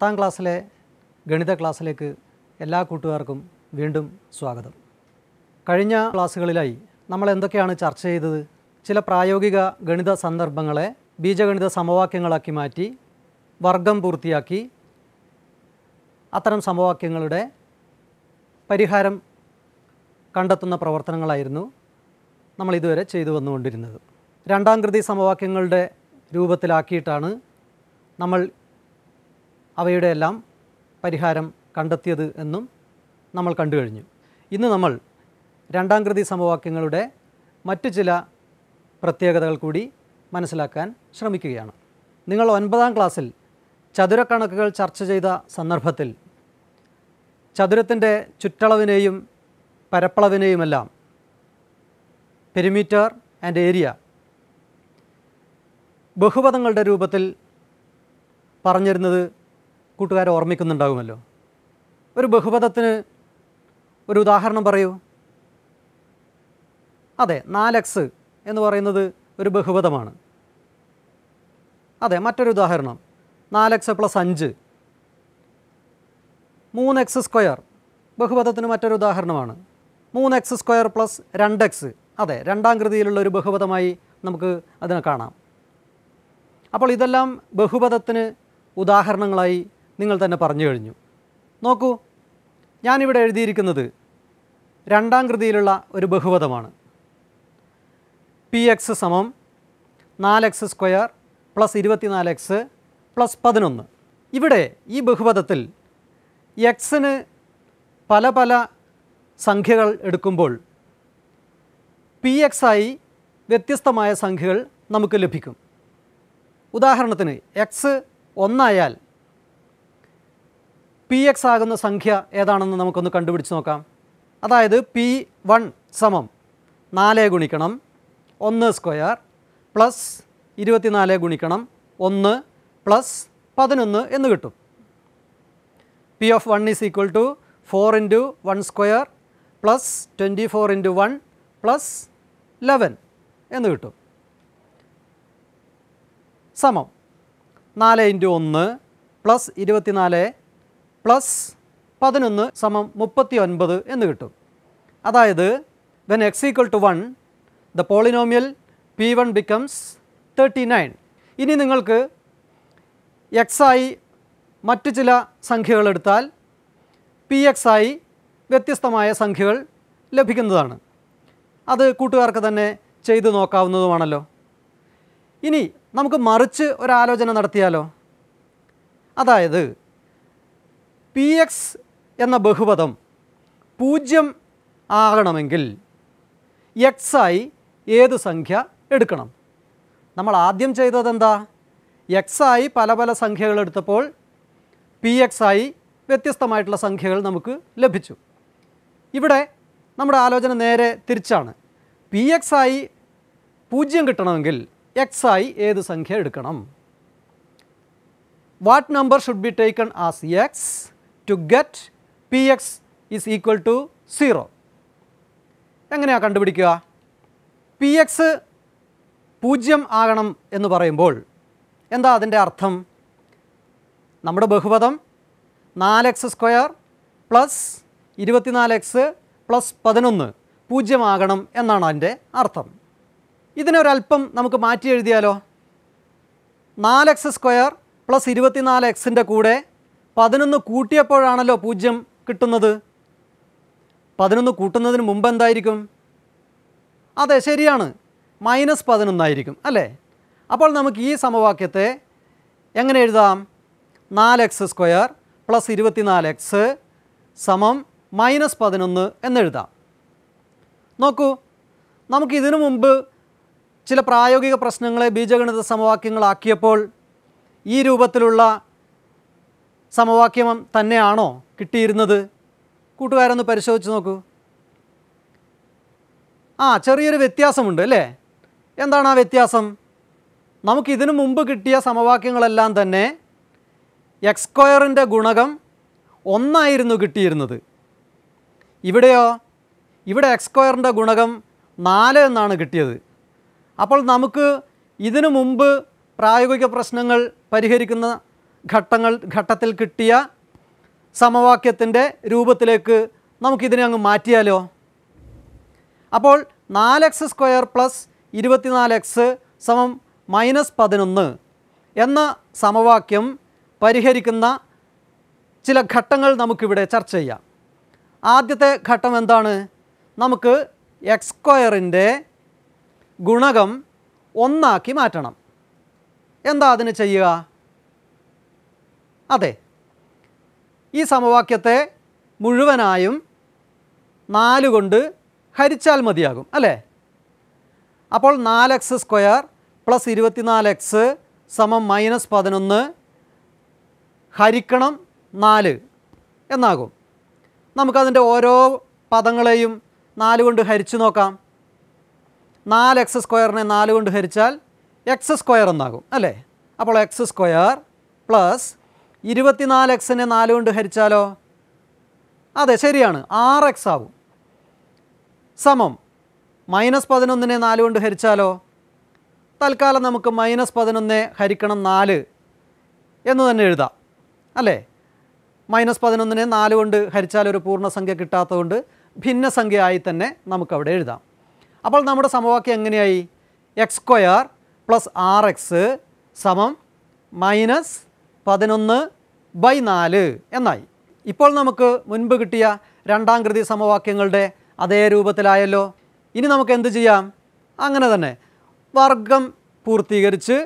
പത്താം ക്ലാസ്സിലെ ഗണിത ക്ലാസ്സിലേക്ക് എല്ലാ കൂട്ടുകാർക്കും വീണ്ടും സ്വാഗതം കഴിഞ്ഞ ക്ലാസ്സുകളിലായി നമ്മൾ എന്തൊക്കെയാണ് ചർച്ച ചെയ്തത് ചില പ്രായോഗിക ഗണിത സന്ദർഭങ്ങളെ ബീജഗണിത സമവാക്യങ്ങളാക്കി മാറ്റി വർഗം പൂർത്തിയാക്കി അത്തരം സമവാക്യങ്ങളുടെ പരിഹാരം കണ്ടെത്തുന്ന പ്രവർത്തനങ്ങളായിരുന്നു നമ്മൾ ഇതുവരെ ചെയ്തു വന്നുകൊണ്ടിരുന്നത് രണ്ടാം കൃതി സമവാക്യങ്ങളുടെ രൂപത്തിലാക്കിയിട്ടാണ് നമ്മൾ അവയുടെ എല്ലാം പരിഹാരം കണ്ടെത്തിയത് എന്നും നമ്മൾ കണ്ടു കഴിഞ്ഞു ഇന്ന് നമ്മൾ രണ്ടാം കൃതി സമവാക്യങ്ങളുടെ മറ്റു ചില പ്രത്യേകതകൾ കൂടി മനസ്സിലാക്കാൻ ശ്രമിക്കുകയാണ് നിങ്ങൾ ഒൻപതാം ക്ലാസ്സിൽ ചതുരക്കണക്കുകൾ ചർച്ച ചെയ്ത സന്ദർഭത്തിൽ ചതുരത്തിൻ്റെ ചുറ്റളവിനെയും പരപ്പളവിനെയുമെല്ലാം പെരിമീറ്റർ ആൻഡ് ഏരിയ ബഹുപദങ്ങളുടെ രൂപത്തിൽ പറഞ്ഞിരുന്നത് കൂട്ടുകാർ ഓർമ്മിക്കുന്നുണ്ടാകുമല്ലോ ഒരു ബഹുപദത്തിന് ഒരു ഉദാഹരണം പറയൂ അതെ നാലക്സ് എന്ന് പറയുന്നത് ഒരു ബഹുപദമാണ് അതെ മറ്റൊരു ഉദാഹരണം നാലക്സ് പ്ലസ് അഞ്ച് മൂന്ന് എക്സ് സ്ക്വയർ ബഹുപദത്തിന് മറ്റൊരു ഉദാഹരണമാണ് മൂന്ന് എക്സ് സ്ക്വയർ പ്ലസ് രണ്ട് എക്സ് അതെ രണ്ടാം കൃതിയിലുള്ള ഒരു ബഹുപദമായി നമുക്ക് അതിനെ കാണാം അപ്പോൾ ഇതെല്ലാം ബഹുപദത്തിന് ഉദാഹരണങ്ങളായി നിങ്ങൾ തന്നെ പറഞ്ഞു കഴിഞ്ഞു നോക്കൂ ഞാനിവിടെ എഴുതിയിരിക്കുന്നത് രണ്ടാം കൃതിയിലുള്ള ഒരു ബഹുപദമാണ് പി എക്സ് സമം നാല് എക്സ് സ്ക്വയർ പ്ലസ് ഇരുപത്തിനാല് എക്സ് പ്ലസ് പതിനൊന്ന് ഇവിടെ ഈ ബഹുപദത്തിൽ എക്സിന് പല പല സംഖ്യകൾ എടുക്കുമ്പോൾ പി എക്സായി വ്യത്യസ്തമായ സംഖ്യകൾ നമുക്ക് ലഭിക്കും ഉദാഹരണത്തിന് എക്സ് ഒന്നായാൽ പി എക്സ് ആകുന്ന സംഖ്യ ഏതാണെന്ന് നമുക്കൊന്ന് കണ്ടുപിടിച്ച് നോക്കാം അതായത് പി വൺ സമം നാല് ഗുണിക്കണം ഒന്ന് സ്ക്വയർ പ്ലസ് ഇരുപത്തിനാല് ഗുണിക്കണം ഒന്ന് പ്ലസ് പതിനൊന്ന് എന്ന് കിട്ടും P of one is equal to four into one square plus twenty four into one plus eleven എന്ന് കിട്ടും സമം നാല് ഇൻറ്റു ഒന്ന് പ്ലസ് ഇരുപത്തിനാല് പ്ലസ് പതിനൊന്ന് സമം മുപ്പത്തി ഒൻപത് എന്ന് കിട്ടും അതായത് when X equal to one the polynomial P one becomes thirty nine ഇനി നിങ്ങൾക്ക് എക്സായി മറ്റു ചില സംഖ്യകളെടുത്താൽ പി എക്സായി വ്യത്യസ്തമായ സംഖ്യകൾ ലഭിക്കുന്നതാണ് അത് കൂട്ടുകാർക്ക് തന്നെ ചെയ്തു നോക്കാവുന്നതുമാണല്ലോ ഇനി നമുക്ക് മറിച്ച് ഒരാലോചന നടത്തിയാലോ അതായത് പി എക്സ് എന്ന ബഹുപദം പൂജ്യം ആകണമെങ്കിൽ എക്സായി ഏത് സംഖ്യ എടുക്കണം നമ്മൾ ആദ്യം ചെയ്തത് എന്താ എക്സായി പല പല സംഖ്യകൾ എടുത്തപ്പോൾ പി എക്സായി വ്യത്യസ്തമായിട്ടുള്ള സംഖ്യകൾ നമുക്ക് ലഭിച്ചു ഇവിടെ നമ്മുടെ ആലോചന നേരെ തിരിച്ചാണ് പി എക്സായി പൂജ്യം കിട്ടണമെങ്കിൽ എക്സായി ഏത് സംഖ്യ എടുക്കണം what number should be taken as X to get Px is equal to 0. എങ്ങനെയാണ് കണ്ടുപിടിക്കുക പി എക്സ് പൂജ്യം ആകണം എന്ന് പറയുമ്പോൾ എന്താ അതിൻ്റെ അർത്ഥം നമ്മുടെ ബഹുപദം നാല് എക്സ് സ്ക്വയർ പ്ലസ് ഇരുപത്തിനാല് എക്സ് പ്ലസ് പതിനൊന്ന് പൂജ്യമാകണം എന്നാണ് അതിൻ്റെ അർത്ഥം ഇതിനൊരല്പം നമുക്ക് മാറ്റി എഴുതിയാലോ നാല് എക്സ് സ്ക്വയർ പ്ലസ് ഇരുപത്തിനാല് എക്സിൻ്റെ കൂടെ പതിനൊന്ന് കൂട്ടിയപ്പോഴാണല്ലോ പൂജ്യം കിട്ടുന്നത് പതിനൊന്ന് കൂട്ടുന്നതിന് മുമ്പ് എന്തായിരിക്കും അതെ ശരിയാണ് മൈനസ് പതിനൊന്നായിരിക്കും അല്ലേ അപ്പോൾ നമുക്ക് ഈ സമവാക്യത്തെ എങ്ങനെ എഴുതാം നാല് എക്സ് സ്ക്വയർ പ്ലസ് ഇരുപത്തിനാല് എക്സ് സമം മൈനസ് പതിനൊന്ന് എന്നെഴുതാം നോക്കൂ നമുക്ക് ഇതിനു മുമ്പ് ചില പ്രായോഗിക പ്രശ്നങ്ങളെ ബീജഗണിത സമവാക്യങ്ങളാക്കിയപ്പോൾ ഈ രൂപത്തിലുള്ള സമവാക്യം തന്നെയാണോ കിട്ടിയിരുന്നത് കൂട്ടുകാരൊന്ന് പരിശോധിച്ച് നോക്കൂ ആ ചെറിയൊരു വ്യത്യാസമുണ്ട് അല്ലേ എന്താണ് ആ വ്യത്യാസം നമുക്കിതിനു മുമ്പ് കിട്ടിയ സമവാക്യങ്ങളെല്ലാം തന്നെ എക്സ് സ്ക്വയറിൻ്റെ ഗുണകം ഒന്നായിരുന്നു കിട്ടിയിരുന്നത് ഇവിടെയോ ഇവിടെ എക്സ് സ്ക്വയറിൻ്റെ ഗുണകം നാല് എന്നാണ് കിട്ടിയത് അപ്പോൾ നമുക്ക് ഇതിനു മുമ്പ് പ്രായോഗിക പ്രശ്നങ്ങൾ പരിഹരിക്കുന്ന ഘട്ടങ്ങൾ ഘട്ടത്തിൽ കിട്ടിയ സമവാക്യത്തിൻ്റെ രൂപത്തിലേക്ക് നമുക്കിതിനെ അങ്ങ് മാറ്റിയാലോ അപ്പോൾ നാല് എക്സ് സ്ക്വയർ പ്ലസ് ഇരുപത്തിനാല് എക്സ് സമം മൈനസ് പതിനൊന്ന് എന്ന സമവാക്യം പരിഹരിക്കുന്ന ചില ഘട്ടങ്ങൾ നമുക്കിവിടെ ചർച്ച ചെയ്യാം ആദ്യത്തെ ഘട്ടം എന്താണ് നമുക്ക് എക്സ് സ്ക്വയറിൻ്റെ ഗുണകം ഒന്നാക്കി മാറ്റണം എന്താ അതിന് ചെയ്യുക അതെ ഈ സമവാക്യത്തെ മുഴുവനായും നാല് കൊണ്ട് ഹരിച്ചാൽ മതിയാകും അല്ലേ അപ്പോൾ നാല് എക്സ് സ്ക്വയർ പ്ലസ് ഇരുപത്തിനാല് എക്സ് സമം മൈനസ് പതിനൊന്ന് ഹരിക്കണം നാല് എന്നാകും നമുക്കതിൻ്റെ ഓരോ പദങ്ങളെയും നാല് കൊണ്ട് ഹരിച്ചു നോക്കാം നാല് എക്സ് സ്ക്വയറിനെ നാല് കൊണ്ട് ഹരിച്ചാൽ എക്സ് സ്ക്വയർ എന്നാകും അല്ലേ അപ്പോൾ എക്സ് സ്ക്വയർ പ്ലസ് ഇരുപത്തിനാല് എക്സിനെ നാല് കൊണ്ട് ഹരിച്ചാലോ അതെ ശരിയാണ് ആറ് എക്സ് ആവും സമം മൈനസ് പതിനൊന്നിനെ നാല് കൊണ്ട് ഹരിച്ചാലോ തൽക്കാലം നമുക്ക് മൈനസ് പതിനൊന്ന് ഹരിക്കണം നാല് എന്ന് തന്നെ എഴുതാം അല്ലേ മൈനസ് പതിനൊന്നിനെ നാല് കൊണ്ട് ഹരിച്ചാൽ ഒരു പൂർണ്ണസംഖ്യ കിട്ടാത്തതുകൊണ്ട് ഭിന്നസംഖ്യയായി തന്നെ നമുക്കവിടെ എഴുതാം അപ്പോൾ നമ്മുടെ സമവാക്യം എങ്ങനെയായി X square plus R X സമം മൈനസ് പതിനൊന്ന് ബൈ നാല് എന്നായി ഇപ്പോൾ നമുക്ക് മുൻപ് കിട്ടിയ രണ്ടാം കൃതി സമവാക്യങ്ങളുടെ അതേ രൂപത്തിലായല്ലോ ഇനി നമുക്ക് എന്ത് ചെയ്യാം അങ്ങനെ തന്നെ വർഗം പൂർത്തീകരിച്ച്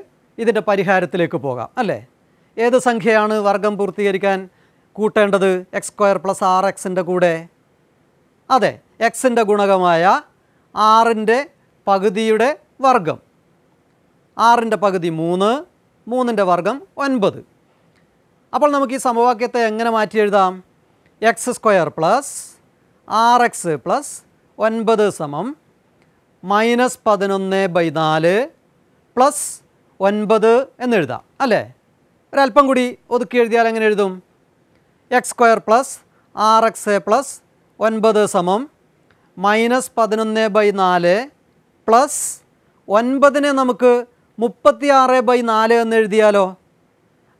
ഇതിൻ്റെ പരിഹാരത്തിലേക്ക് പോകാം അല്ലേ ഏത് സംഖ്യയാണ് വർഗം പൂർത്തീകരിക്കാൻ കൂട്ടേണ്ടത് എക്സ് സ്ക്വയർ പ്ലസ് ആർ എക്സിൻ്റെ കൂടെ അതെ എക്സിൻ്റെ ഗുണകമായ ആറിൻ്റെ പകുതിയുടെ വർഗം ആറിൻ്റെ പകുതി മൂന്ന് മൂന്നിൻ്റെ വർഗം ഒൻപത് അപ്പോൾ നമുക്ക് ഈ സമവാക്യത്തെ എങ്ങനെ മാറ്റി എഴുതാം X square plus R X plus ഒൻപത് സമം മൈനസ് പതിനൊന്ന് ബൈ നാല് പ്ലസ് ഒൻപത് എന്നെഴുതാം അല്ലേ ഒരല്പം കൂടി ഒതുക്കി എഴുതിയാൽ എങ്ങനെ എഴുതും X square plus R X plus ഒൻപത് സമം മൈനസ് പതിനൊന്ന് ബൈ നാല് പ്ലസ് ഒൻപതിനെ നമുക്ക് മുപ്പത്തിയാറ് ബൈ നാല് എന്ന് എഴുതിയാലോ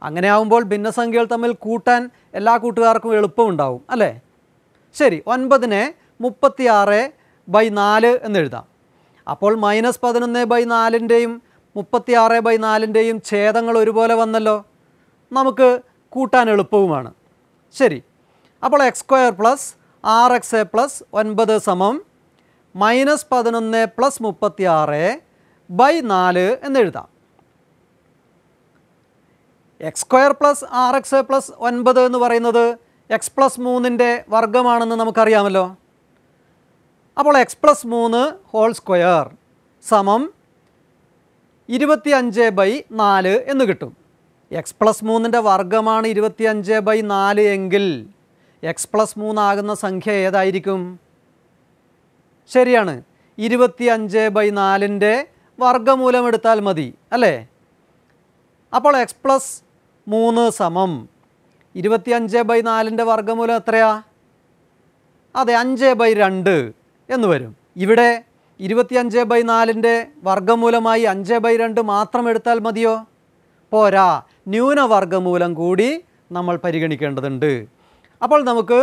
അങ്ങനെ ആകുമ്പോൾ ഭിന്നസംഖ്യകൾ തമ്മിൽ കൂട്ടാൻ എല്ലാ കൂട്ടുകാർക്കും എളുപ്പമുണ്ടാവും അല്ലേ ശരി ഒൻപതിനെ മുപ്പത്തിയാറ് ബൈ നാല് എന്നെഴുതാം അപ്പോൾ മൈനസ് പതിനൊന്ന് ബൈ നാലിൻ്റെയും മുപ്പത്തിയാറ് ബൈ നാലിൻ്റെയും ഛേദങ്ങൾ ഒരുപോലെ വന്നല്ലോ നമുക്ക് കൂട്ടാൻ എളുപ്പവുമാണ് ശരി അപ്പോൾ X square plus R X A plus ഒൻപത് സമം മൈനസ് പതിനൊന്ന് പ്ലസ് മുപ്പത്തിയാറ് ബൈ നാല് എന്നെഴുതാം X square plus R X plus ഒൻപത് എന്ന് പറയുന്നത് എക്സ് പ്ലസ് മൂന്നിൻ്റെ വർഗമാണെന്ന് നമുക്കറിയാമല്ലോ അപ്പോൾ എക്സ് പ്ലസ് മൂന്ന് ഹോൾ സ്ക്വയർ സമം ഇരുപത്തി അഞ്ച് ബൈ നാല് എന്ന് കിട്ടും എക്സ് പ്ലസ് മൂന്നിൻ്റെ വർഗമാണ് ഇരുപത്തി അഞ്ച് ബൈ നാല് എങ്കിൽ എക്സ് പ്ലസ് മൂന്നാകുന്ന സംഖ്യ ഏതായിരിക്കും ശരിയാണ് ഇരുപത്തി അഞ്ച് ബൈ നാലിൻ്റെ വർഗമൂലം എടുത്താൽ മതി അല്ലേ അപ്പോൾ എക്സ് പ്ലസ് മൂന്ന് സമം ഇരുപത്തി അഞ്ച് ബൈ നാലിൻ്റെ വർഗ്ഗമൂലം എത്രയാ അതെ അഞ്ച് ബൈ രണ്ട് എന്ന് വരും ഇവിടെ ഇരുപത്തിയഞ്ച് ബൈ നാലിൻ്റെ വർഗ്ഗമൂലമായി അഞ്ച് ബൈ രണ്ട് മാത്രം എടുത്താൽ മതിയോ പോരാ ന്യൂനവർഗമൂലം കൂടി നമ്മൾ പരിഗണിക്കേണ്ടതുണ്ട് അപ്പോൾ നമുക്ക്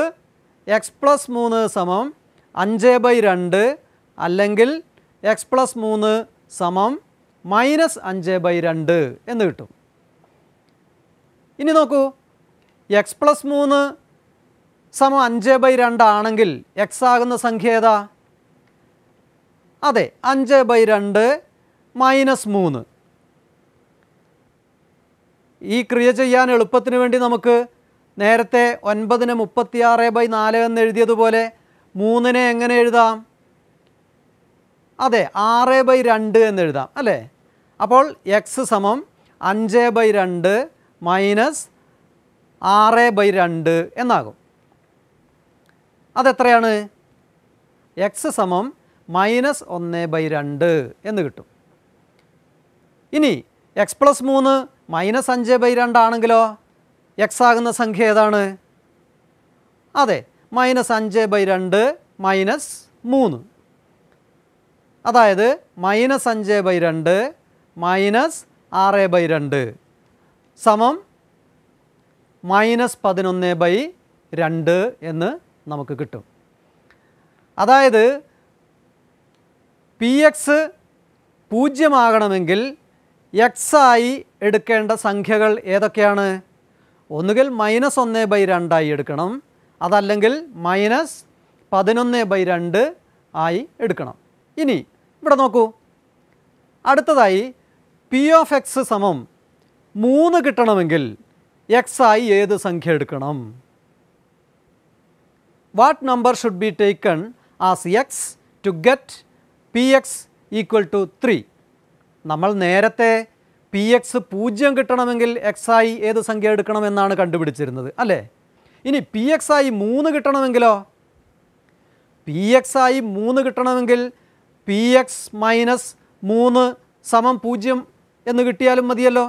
എക്സ് പ്ലസ് മൂന്ന് സമം അഞ്ച് ബൈ രണ്ട് അല്ലെങ്കിൽ എക്സ് പ്ലസ് മൂന്ന് സമം മൈനസ് അഞ്ച് ബൈ രണ്ട് എന്ന് കിട്ടും ഇനി നോക്കൂ എക്സ് പ്ലസ് മൂന്ന് സമം അഞ്ച് ബൈ രണ്ടാണെങ്കിൽ എക്സ് ആകുന്ന സംഖ്യ ഏതാ അതെ അഞ്ച് ബൈ രണ്ട് മൈനസ് മൂന്ന് ഈ ക്രിയ ചെയ്യാൻ എളുപ്പത്തിന് വേണ്ടി നമുക്ക് നേരത്തെ ഒൻപതിന് മുപ്പത്തിയാറ് ബൈ നാല് എന്ന് എഴുതിയതുപോലെ മൂന്നിനെ എങ്ങനെ എഴുതാം അതെ ആറ് ബൈ രണ്ട് എന്ന് എഴുതാം അല്ലേ അപ്പോൾ എക്സ് സമം അഞ്ച് ബൈ രണ്ട് മൈനസ് ആറ് ബൈ രണ്ട് എന്നാകും അതെത്രയാണ് എക്സ് സമം മൈനസ് ഒന്ന് ബൈ രണ്ട് എന്ന് കിട്ടും ഇനി എക്സ് പ്ലസ് മൂന്ന് മൈനസ് അഞ്ച് ബൈ രണ്ടാണെങ്കിലോ എക്സ് ആകുന്ന സംഖ്യ ഏതാണ് അതെ മൈനസ് അഞ്ച് ബൈ രണ്ട് മൈനസ് മൂന്ന് അതായത് മൈനസ് അഞ്ച് ബൈ രണ്ട് മൈനസ് ആറ് ബൈ രണ്ട് സമം മൈനസ് പതിനൊന്ന് ബൈ രണ്ട് എന്ന് നമുക്ക് കിട്ടും അതായത് പി എക്സ് പൂജ്യമാകണമെങ്കിൽ എക്സായി എടുക്കേണ്ട സംഖ്യകൾ ഏതൊക്കെയാണ് ഒന്നുകിൽ മൈനസ് ഒന്ന് ബൈ രണ്ടായി എടുക്കണം അതല്ലെങ്കിൽ മൈനസ് പതിനൊന്ന് ബൈ രണ്ട് ആയി എടുക്കണം ഇനി ഇവിടെ നോക്കൂ അടുത്തതായി പി ഓഫ് എക്സ് സമം മൂന്ന് കിട്ടണമെങ്കിൽ എക്സായി ഏത് സംഖ്യ എടുക്കണം what number should be taken as X to get P X equal to three നമ്മൾ നേരത്തെ പി എക്സ് പൂജ്യം കിട്ടണമെങ്കിൽ എക്സായി ഏത് സംഖ്യ എടുക്കണമെന്നാണ് കണ്ടുപിടിച്ചിരുന്നത് അല്ലേ ഇനി പി എക്സായി മൂന്ന് കിട്ടണമെങ്കിലോ പി എക്സായി മൂന്ന് കിട്ടണമെങ്കിൽ പി എക്സ് മൈനസ് മൂന്ന് സമം പൂജ്യം എന്ന് കിട്ടിയാലും മതിയല്ലോ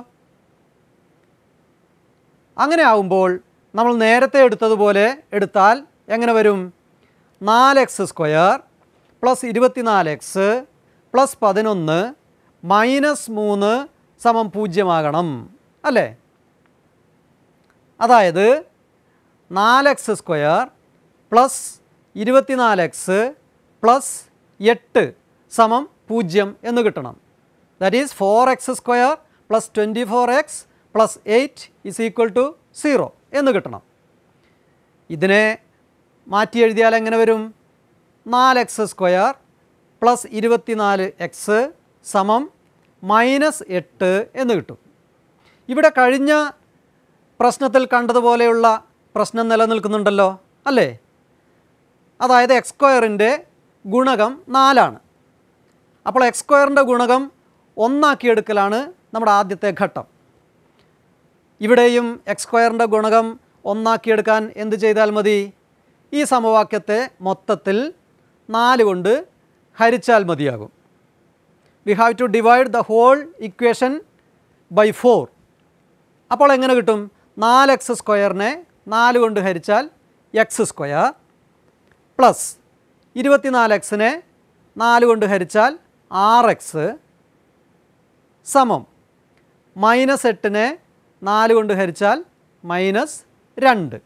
അങ്ങനെ ആവുമ്പോൾ നമ്മൾ നേരത്തെ എടുത്തതുപോലെ എടുത്താൽ എങ്ങനെ വരും നാല് എക്സ് സ്ക്വയർ പ്ലസ് ഇരുപത്തിനാല് എക്സ് പ്ലസ് പതിനൊന്ന് മൈനസ് മൂന്ന് സമം പൂജ്യമാകണം അല്ലേ അതായത് നാല് എക്സ് സ്ക്വയർ പ്ലസ് ഇരുപത്തിനാല് എക്സ് പ്ലസ് എട്ട് സമം പൂജ്യം എന്ന് കിട്ടണം that is four X square plus twenty four X plus eight is equal to zero എന്ന് കിട്ടണം ഇതിനെ മാറ്റി എഴുതിയാൽ എങ്ങനെ വരും നാല് എക്സ് സ്ക്വയർ പ്ലസ് ഇരുപത്തിനാല് എക്സ് സമം മൈനസ് എട്ട് എന്ന് കിട്ടും ഇവിടെ കഴിഞ്ഞ പ്രശ്നത്തിൽ കണ്ടതുപോലെയുള്ള പ്രശ്നം നിലനിൽക്കുന്നുണ്ടല്ലോ അല്ലേ അതായത് എക്സ് സ്ക്വയറിൻ്റെ ഗുണകം നാലാണ് അപ്പോൾ എക്സ് സ്ക്വയറിൻ്റെ ഗുണകം ഒന്നാക്കിയെടുക്കലാണ് നമ്മുടെ ആദ്യത്തെ ഘട്ടം ഇവിടെയും എക്സ് സ്ക്വയറിൻ്റെ ഗുണകം ഒന്നാക്കിയെടുക്കാൻ എന്ത് ചെയ്താൽ മതി ഈ സമവാക്യത്തെ മൊത്തത്തിൽ നാല് കൊണ്ട് ഹരിച്ചാൽ മതിയാകും we have to divide the whole equation by four അപ്പോൾ എങ്ങനെ കിട്ടും നാല് എക്സ് സ്ക്വയറിനെ നാല് കൊണ്ട് ഹരിച്ചാൽ എക്സ് സ്ക്വയർ പ്ലസ് ഇരുപത്തിനാല് എക്സിനെ നാല് കൊണ്ട് ഹരിച്ചാൽ ആറ് എക്സ് സമം മൈനസ് എട്ടിനെ നാല് കൊണ്ട് ഹരിച്ചാൽ മൈനസ് രണ്ട്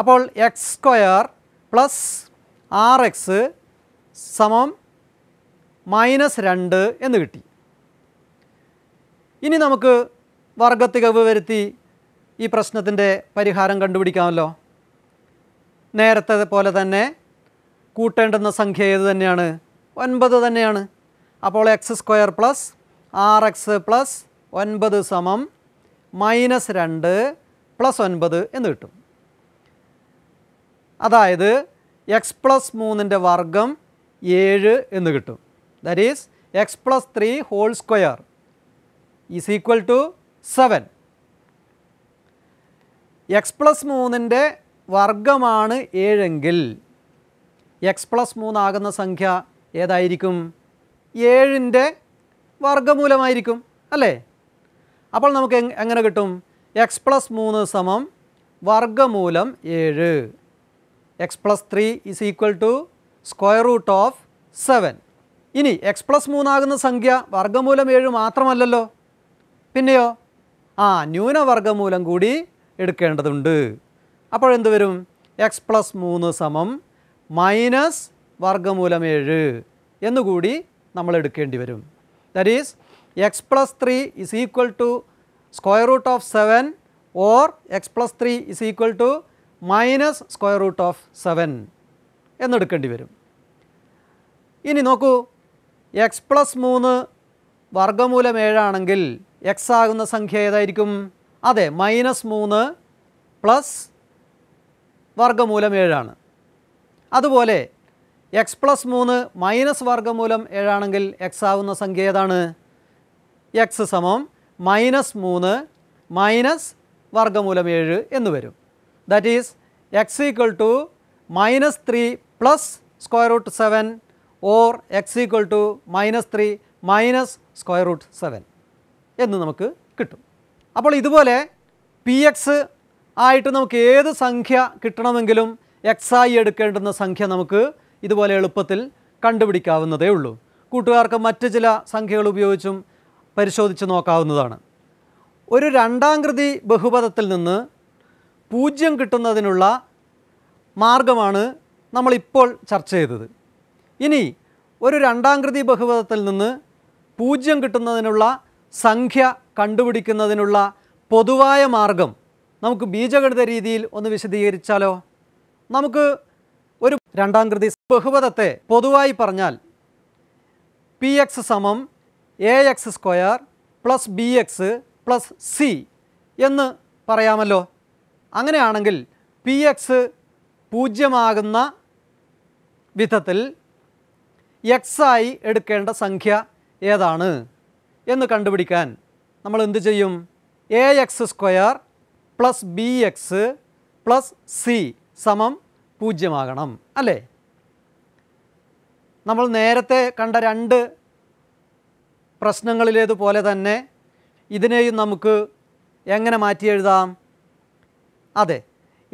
അപ്പോൾ X square plus R X സമം മൈനസ് രണ്ട് എന്ന് കിട്ടി ഇനി നമുക്ക് വർഗത്തികവ് വരുത്തി ഈ പ്രശ്നത്തിൻ്റെ പരിഹാരം കണ്ടുപിടിക്കാമല്ലോ നേരത്തെ പോലെ തന്നെ കൂട്ടേണ്ടുന്ന സംഖ്യ ഏത് തന്നെയാണ് ഒൻപത് തന്നെയാണ് അപ്പോൾ X square plus R X plus ഒൻപത് സമം മൈനസ് രണ്ട് പ്ലസ് ഒൻപത് എന്ന് കിട്ടും അതായത് എക്സ് പ്ലസ് മൂന്നിൻ്റെ വർഗം ഏഴ് എന്ന് കിട്ടും that is X plus three whole square is equal to seven X plus മൂന്നിൻ്റെ വർഗമാണ് ഏഴെങ്കിൽ എക്സ് പ്ലസ് മൂന്നാകുന്ന സംഖ്യ ഏതായിരിക്കും ഏഴിൻ്റെ വർഗമൂലമായിരിക്കും അല്ലേ അപ്പോൾ നമുക്ക് എങ്ങനെ കിട്ടും എക്സ് പ്ലസ് മൂന്ന് സമം വർഗമൂലം ഏഴ് X plus three is equal to square root of seven ഇനി എക്സ് പ്ലസ് മൂന്നാകുന്ന സംഖ്യ വർഗമൂലം ഏഴ് മാത്രമല്ലല്ലോ പിന്നെയോ ആ ന്യൂനവർഗമൂലം കൂടി എടുക്കേണ്ടതുണ്ട് അപ്പോഴെന്ത് വരും എക്സ് പ്ലസ് മൂന്ന് സമം മൈനസ് വർഗമൂലം ഏഴ് എന്നുകൂടി നമ്മൾ എടുക്കേണ്ടി വരും that is x plus 3 is equal to square root of 7 or x plus 3 is equal to minus square root of seven എന്നെടുക്കേണ്ടി വരും ഇനി നോക്കൂ എക്സ് പ്ലസ് മൂന്ന് വർഗമൂലം ഏഴാണെങ്കിൽ എക്സ് ആകുന്ന സംഖ്യ ഏതായിരിക്കും അതെ മൈനസ് മൂന്ന് പ്ലസ് വർഗമൂലം ഏഴാണ് അതുപോലെ എക്സ് പ്ലസ് മൂന്ന് മൈനസ് വർഗമൂലം ഏഴാണെങ്കിൽ എക്സ് ആകുന്ന സംഖ്യ ഏതാണ് എക്സ് സമം മൈനസ് മൂന്ന് മൈനസ് വർഗമൂലം ഏഴ് എന്ന് വരും that is X equal to minus three plus square root seven or X equal to minus three minus square root seven എന്ന് നമുക്ക് കിട്ടും അപ്പോൾ ഇതുപോലെ പി എക്സ് ആയിട്ട് നമുക്ക് ഏത് സംഖ്യ കിട്ടണമെങ്കിലും എക്സായി എടുക്കേണ്ടുന്ന സംഖ്യ നമുക്ക് ഇതുപോലെ എളുപ്പത്തിൽ കണ്ടുപിടിക്കാവുന്നതേ ഉള്ളൂ കൂട്ടുകാർക്ക് മറ്റ് ചില സംഖ്യകൾ ഉപയോഗിച്ചും പരിശോധിച്ച് നോക്കാവുന്നതാണ് ഒരു രണ്ടാം കൃതി ബഹുപദത്തിൽ നിന്ന് പൂജ്യം കിട്ടുന്നതിനുള്ള മാർഗമാണ് നമ്മളിപ്പോൾ ചർച്ച ചെയ്തത് ഇനി ഒരു രണ്ടാം കൃതി ബഹുപദത്തിൽ നിന്ന് പൂജ്യം കിട്ടുന്നതിനുള്ള സംഖ്യ കണ്ടുപിടിക്കുന്നതിനുള്ള പൊതുവായ മാർഗം നമുക്ക് ബീജഗണിത രീതിയിൽ ഒന്ന് വിശദീകരിച്ചാലോ നമുക്ക് ഒരു രണ്ടാം കൃതി ബഹുപദത്തെ പൊതുവായി പറഞ്ഞാൽ പി എക്സ് സമം A X square plus B X plus C എന്ന് പറയാമല്ലോ അങ്ങനെയാണെങ്കിൽ പി എക്സ് പൂജ്യമാകുന്ന വിധത്തിൽ എക്സായി എടുക്കേണ്ട സംഖ്യ ഏതാണ് എന്ന് കണ്ടുപിടിക്കാൻ നമ്മൾ എന്ത് ചെയ്യും A X square plus B X plus C സമം പൂജ്യമാകണം അല്ലേ നമ്മൾ നേരത്തെ കണ്ട രണ്ട് പ്രശ്നങ്ങളിലേതുപോലെ തന്നെ ഇതിനെയും നമുക്ക് എങ്ങനെ മാറ്റി എഴുതാം അതെ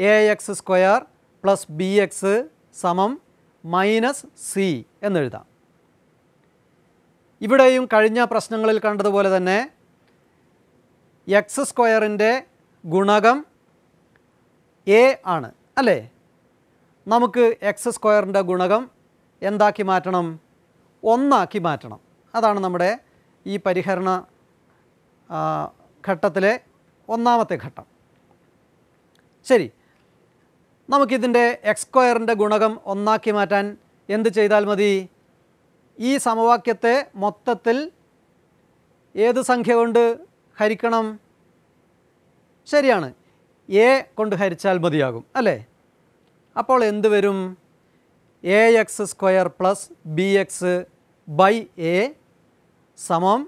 A X square plus B X സമം മൈനസ് സി എന്നെഴുതാം ഇവിടെയും കഴിഞ്ഞ പ്രശ്നങ്ങളിൽ കണ്ടതുപോലെ തന്നെ എക്സ് സ്ക്വയറിൻ്റെ ഗുണകം എ ആണ് അല്ലേ നമുക്ക് എക്സ് സ്ക്വയറിൻ്റെ ഗുണകം എന്താക്കി മാറ്റണം ഒന്നാക്കി മാറ്റണം അതാണ് നമ്മുടെ ഈ പരിഹരണ ഘട്ടത്തിലെ ഒന്നാമത്തെ ഘട്ടം ശരി നമുക്കിതിൻ്റെ എക്സ്ക്വയറിൻ്റെ ഗുണകം ഒന്നാക്കി മാറ്റാൻ എന്ത് ചെയ്താൽ മതി ഈ സമവാക്യത്തെ മൊത്തത്തിൽ ഏത് സംഖ്യ കൊണ്ട് ഹരിക്കണം ശരിയാണ് എ കൊണ്ട് ഹരിച്ചാൽ മതിയാകും അല്ലേ അപ്പോൾ എന്ത് വരും A X square plus B X by A സമം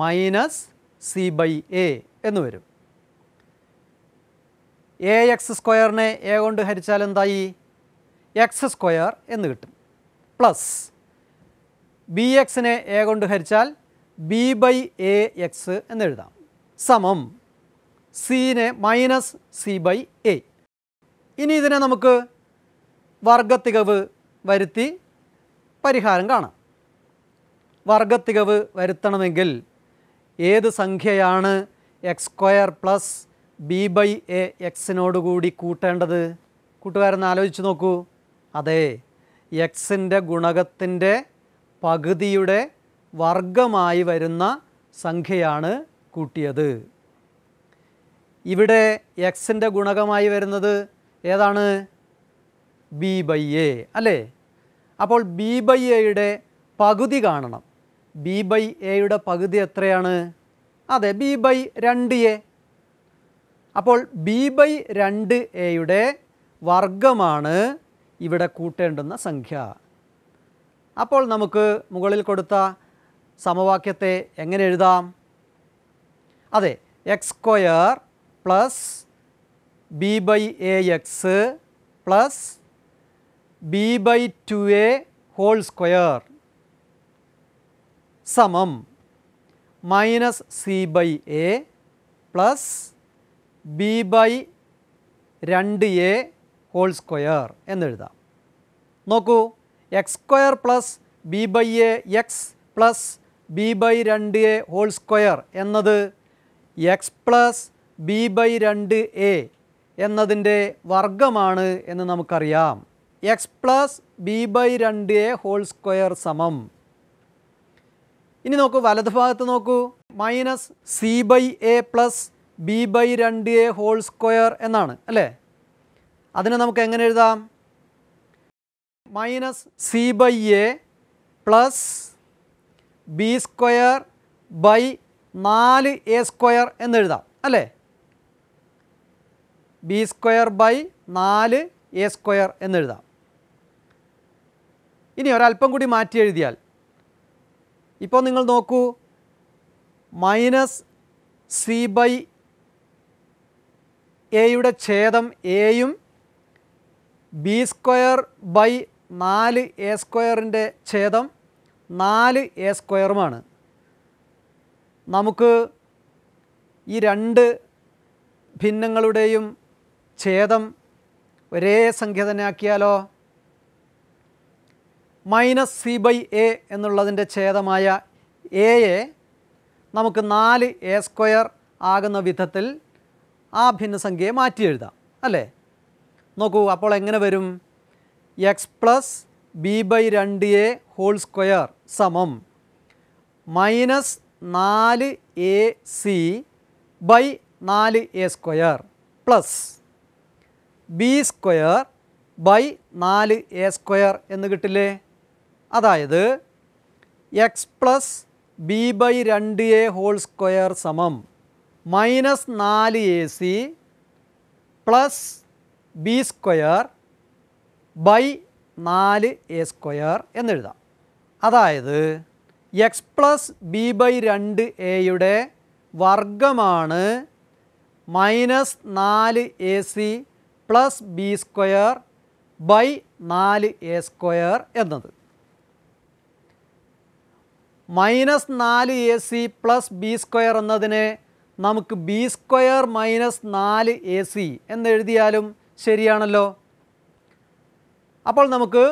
മൈനസ് സി ബൈ എ എന്ന് വരും എ എക്സ് സ്ക്വയറിനെ എ കൊണ്ട് ഹരിച്ചാൽ എന്തായി എക്സ് സ്ക്വയർ എന്ന് കിട്ടും പ്ലസ് ബി എക്സിനെ എ കൊണ്ട് ഹരിച്ചാൽ ബി ബൈ എ എക്സ് എന്ന് എഴുതാം സമം സീനെ മൈനസ് സി ബൈ എ ഇനി ഇതിനെ നമുക്ക് വർഗത്തികവ് വരുത്തി പരിഹാരം കാണാം വർഗത്തികവ് വരുത്തണമെങ്കിൽ ഏത് സംഖ്യയാണ് X square plus B by A എക്സിനോടുകൂടി കൂട്ടേണ്ടത് കൂട്ടുകാരെന്ന് ആലോചിച്ച് നോക്കൂ അതെ എക്സിൻ്റെ ഗുണകത്തിൻ്റെ പകുതിയുടെ വർഗമായി വരുന്ന സംഖ്യയാണ് കൂട്ടിയത് ഇവിടെ എക്സിൻ്റെ ഗുണകമായി വരുന്നത് ഏതാണ് ബി ബൈ എ അല്ലേ അപ്പോൾ ബി ബൈ എയുടെ പകുതി കാണണം ബി ബൈ എയുടെ പകുതി എത്രയാണ് അതെ ബി ബൈ രണ്ട് എ അപ്പോൾ ബി ബൈ രണ്ട് എയുടെ വർഗമാണ് ഇവിടെ കൂട്ടേണ്ടുന്ന സംഖ്യ അപ്പോൾ നമുക്ക് മുകളിൽ കൊടുത്ത സമവാക്യത്തെ എങ്ങനെ എഴുതാം അതെ X square plus B by A X plus B by two A whole square സമം minus C by A plus B by രണ്ട് എ ഹോൾ സ്ക്വയർ എന്നെഴുതാം നോക്കൂ X square plus B by A X plus B by രണ്ട് A whole square എന്നത് X plus B by രണ്ട് A എന്നതിൻ്റെ വർഗമാണ് എന്ന് നമുക്കറിയാം എക്സ് പ്ലസ് ബി ബൈ രണ്ട് എ ഹോൾ സ്ക്വയർ സമം ഇനി നോക്കൂ വലതുഭാഗത്ത് നോക്കൂ minus C by A plus B by രണ്ട് എ ഹോൾ സ്ക്വയർ എന്നാണ് അല്ലേ അതിനെ നമുക്ക് എങ്ങനെ എഴുതാം minus C by A plus B square by നാല് എ സ്ക്വയർ എന്നെഴുതാം അല്ലേ ബി സ്ക്വയർ ബൈ നാല് എ സ്ക്വയർ എന്നെഴുതാം ഇനി ഒരല്പം കൂടി മാറ്റി എഴുതിയാൽ ഇപ്പോൾ നിങ്ങൾ നോക്കൂ മൈനസ് സി ബൈ എയുടെ ഛേദം എയും ബി സ്ക്വയർ ബൈ നാല് എ സ്ക്വയറിൻ്റെ ഛേദം നാല് എ സ്ക്വയറുമാണ് നമുക്ക് ഈ രണ്ട് ഭിന്നങ്ങളുടെയും ഛേദം ഒരേ സംഖ്യ തന്നെ ആക്കിയാലോ മൈനസ് സി ബൈ എ എന്നുള്ളതിൻ്റെ ഛേദമായ എയെ നമുക്ക് നാല് എ സ്ക്വയർ ആകുന്ന വിധത്തിൽ ആ ഭിന്നസംഖ്യയെ മാറ്റി എഴുതാം അല്ലേ നോക്കൂ അപ്പോൾ എങ്ങനെ വരും എക്സ് പ്ലസ് ബി ബൈ രണ്ട് എ ഹോൾ സ്ക്വയർ സമം മൈനസ് നാല് എ സി ബൈ നാല് A square plus B square by നാല് എ സ്ക്വയർ എന്ന് കിട്ടില്ലേ അതായത് എക്സ് പ്ലസ് ബി ബൈ രണ്ട് എ ഹോൾ സ്ക്വയർ സമം മൈനസ് നാല് A C plus B square by നാല് എ സ്ക്വയർ എന്നെഴുതാം അതായത് എക്സ് പ്ലസ് ബി ബൈ രണ്ട് എയുടെ വർഗമാണ് മൈനസ് നാല് A C plus B square by നാല് എ സ്ക്വയർ എന്നത് മൈനസ് നാല് A C plus B square എന്നതിനെ നമുക്ക് ബി സ്ക്വയർ മൈനസ് നാല് എ സി എന്നെഴുതിയാലും ശരിയാണല്ലോ അപ്പോൾ നമുക്ക്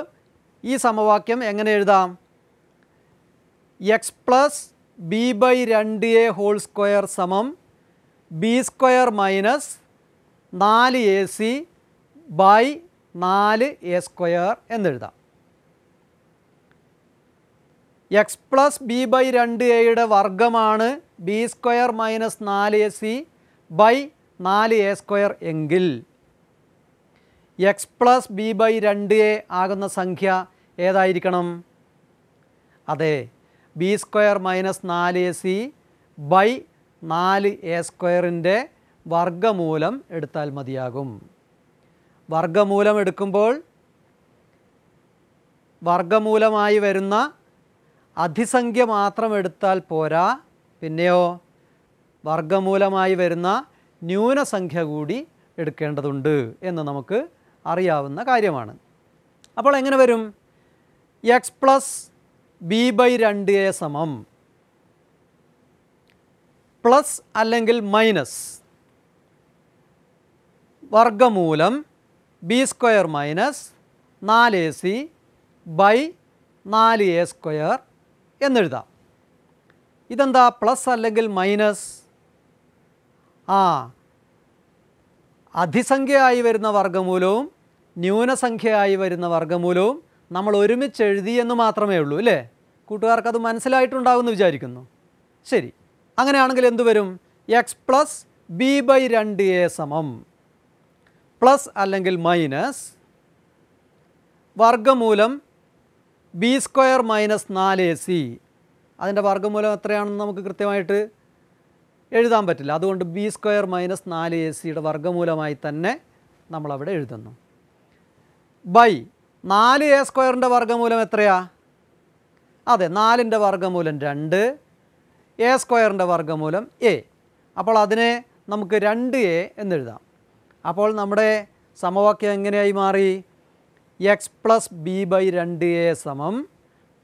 ഈ സമവാക്യം എങ്ങനെ എഴുതാം എക്സ് പ്ലസ് ബി ബൈ രണ്ട് എ ഹോൾ സ്ക്വയർ സമം ബി സ്ക്വയർ മൈനസ് നാല് എ സി ബൈ നാല് എ സ്ക്വയർ എന്നെഴുതാം എക്സ് പ്ലസ് ബി ബൈ രണ്ട് എയുടെ വർഗമാണ് ബി സ്ക്വയർ മൈനസ് നാല് എ സി ബൈ നാല് എ സ്ക്വയർ എങ്കിൽ എക്സ് പ്ലസ് ബി ബൈ രണ്ട് എ ആകുന്ന സംഖ്യ ഏതായിരിക്കണം അതെ ബി സ്ക്വയർ മൈനസ് നാല് എ സി ബൈ നാല് എ സ്ക്വയറിൻ്റെ വർഗമൂലം എടുത്താൽ മതിയാകും വർഗമൂലം എടുക്കുമ്പോൾ വർഗമൂലമായി വരുന്ന അധിസംഖ്യ മാത്രം എടുത്താൽ പോരാ പിന്നെയോ വർഗമൂലമായി വരുന്ന ന്യൂനസംഖ്യ കൂടി എടുക്കേണ്ടതുണ്ട് എന്ന് നമുക്ക് അറിയാവുന്ന കാര്യമാണ് അപ്പോൾ എങ്ങനെ വരും എക്സ് പ്ലസ് ബി ബൈ രണ്ട് എ സമം പ്ലസ് അല്ലെങ്കിൽ മൈനസ് വർഗമൂലം ബി സ്ക്വയർ മൈനസ് നാല് എ സി ബൈ നാല് എ സ്ക്വയർ എന്നെഴുതാം ഇതെന്താ പ്ലസ് അല്ലെങ്കിൽ മൈനസ് ആ അധിസംഖ്യയായി വരുന്ന വർഗമൂലവും ന്യൂനസംഖ്യയായി വരുന്ന വർഗമൂലവും നമ്മൾ ഒരുമിച്ച് എഴുതി എന്ന് മാത്രമേ ഉള്ളൂ അല്ലേ കൂട്ടുകാർക്ക് അത് മനസ്സിലായിട്ടുണ്ടാകുമെന്ന് വിചാരിക്കുന്നു ശരി അങ്ങനെയാണെങ്കിൽ എന്തു വരും എക്സ് പ്ലസ് ബി ബൈ രണ്ട് എ സമം പ്ലസ് അല്ലെങ്കിൽ മൈനസ് വർഗമൂലം ബി സ്ക്വയർ മൈനസ് നാല് എ സി അതിൻ്റെ വർഗ്ഗമൂലം എത്രയാണെന്ന് നമുക്ക് കൃത്യമായിട്ട് എഴുതാൻ പറ്റില്ല അതുകൊണ്ട് ബി സ്ക്വയർ മൈനസ് നാല് എ സിയുടെ വർഗ്ഗമൂലമായി തന്നെ നമ്മളവിടെ എഴുതുന്നു ബൈ നാല് എ സ്ക്വയറിൻ്റെ വർഗ്ഗമൂലം എത്രയാ അതെ നാലിൻ്റെ വർഗ്ഗമൂലം രണ്ട് എ സ്ക്വയറിൻ്റെ വർഗ്ഗമൂലം എ അപ്പോൾ അതിനെ നമുക്ക് രണ്ട് എ എന്നെഴുതാം അപ്പോൾ നമ്മുടെ സമവാക്യം എങ്ങനെയായി മാറി എക്സ് പ്ലസ് ബി ബൈ രണ്ട് എ സമം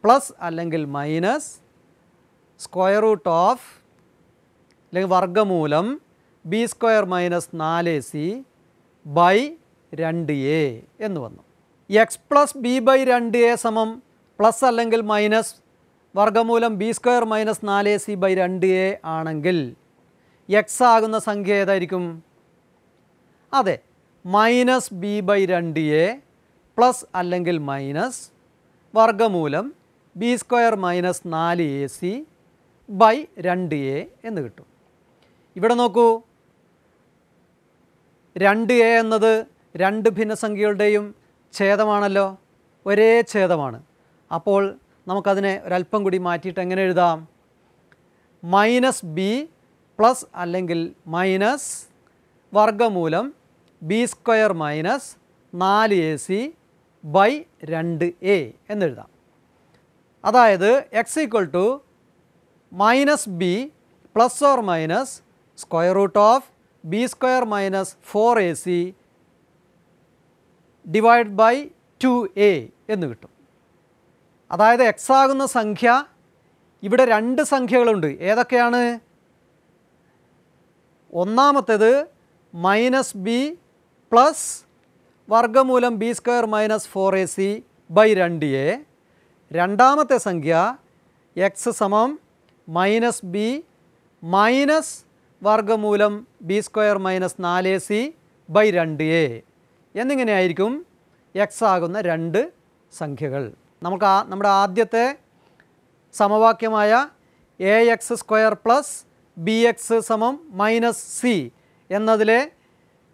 പ്ലസ് അല്ലെങ്കിൽ മൈനസ് സ്ക്വയർ റൂട്ട് ഓഫ് അല്ലെങ്കിൽ വർഗമൂലം ബി സ്ക്വയർ മൈനസ് നാല് എ സി ബൈ രണ്ട് എ എന്ന് വന്നു എക്സ് പ്ലസ് ബി ബൈ രണ്ട് എ സമം പ്ലസ് അല്ലെങ്കിൽ മൈനസ് വർഗമൂലം ബി സ്ക്വയർ മൈനസ് നാല് എ സി ബൈ രണ്ട് എ ആണെങ്കിൽ എക്സ് ആകുന്ന സംഖ്യ ഏതായിരിക്കും അതെ മൈനസ് ബി ബൈ രണ്ട് എ പ്ലസ് അല്ലെങ്കിൽ മൈനസ് വർഗമൂലം ബി സ്ക്വയർ മൈനസ് നാല് എ സി ബൈ രണ്ട് എ എന്ന് കിട്ടും ഇവിടെ നോക്കൂ രണ്ട് എ എന്നത് രണ്ട് ഭിന്നസംഖ്യകളുടെയും ഛേദമാണല്ലോ ഒരേ ഛേദമാണ് അപ്പോൾ നമുക്കതിനെ ഒരല്പം കൂടി മാറ്റിയിട്ട് എങ്ങനെ എഴുതാം മൈനസ് ബി പ്ലസ് അല്ലെങ്കിൽ മൈനസ് വർഗമൂലം ബി സ്ക്വയർ മൈനസ് നാല് എ സി ബൈ രണ്ട് എ എന്നെഴുതാം അതായത് X equal to minus B plus or minus square root of B square minus four A C divide by two A എന്ന് കിട്ടും അതായത് X ആകുന്ന സംഖ്യ ഇവിടെ രണ്ട് സംഖ്യകളുണ്ട് ഏതൊക്കെയാണ് ഒന്നാമത്തേത് മൈനസ് ബി പ്ലസ് വർഗമൂലം B square minus four A C by രണ്ട് എ രണ്ടാമത്തെ സംഖ്യ എക്സ് സമം മൈനസ് ബി മൈനസ് വർഗമൂലം ബി സ്ക്വയർ മൈനസ് നാല് എ സി ബൈ രണ്ട് എ എന്നിങ്ങനെയായിരിക്കും എക്സ് ആകുന്ന രണ്ട് സംഖ്യകൾ നമുക്ക് ആ നമ്മുടെ ആദ്യത്തെ സമവാക്യമായ A X square plus B X സമം മൈനസ് സി എന്നതിലെ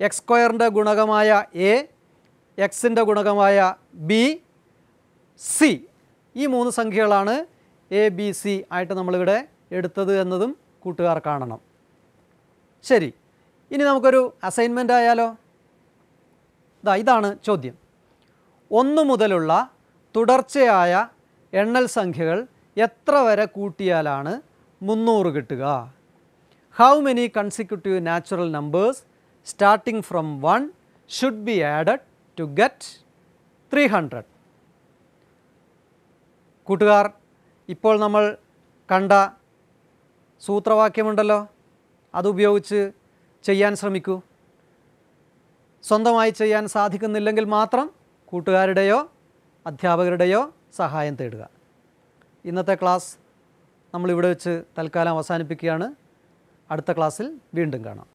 എക്സ് സ്ക്വയറിൻ്റെ ഗുണകമായ എ എക്സിൻ്റെ ഗുണകമായ ബി സി ഈ മൂന്ന് സംഖ്യകളാണ് എ ബി സി ആയിട്ട് നമ്മളിവിടെ എടുത്തത് എന്നതും കൂട്ടുകാർ കാണണം ശരി ഇനി നമുക്കൊരു അസൈൻമെൻ്റ് ആയാലോ ഇതാ ഇതാണ് ചോദ്യം ഒന്ന് മുതലുള്ള തുടർച്ചയായ എണ്ണൽ സംഖ്യകൾ എത്ര വരെ കൂട്ടിയാലാണ് മുന്നൂറ് കിട്ടുക how many consecutive natural numbers starting from one should be added to get 300. കൂട്ടുകാർ ഇപ്പോൾ നമ്മൾ കണ്ട സൂത്രവാക്യമുണ്ടല്ലോ അതുപയോഗിച്ച് ചെയ്യാൻ ശ്രമിക്കൂ സ്വന്തമായി ചെയ്യാൻ സാധിക്കുന്നില്ലെങ്കിൽ മാത്രം കൂട്ടുകാരുടെയോ അധ്യാപകരുടെയോ സഹായം തേടുക ഇന്നത്തെ ക്ലാസ് നമ്മൾ ഇവിടെ വെച്ച് തൽക്കാലം അവസാനിപ്പിക്കുകയാണ് അടുത്ത ക്ലാസ്സിൽ വീണ്ടും കാണാം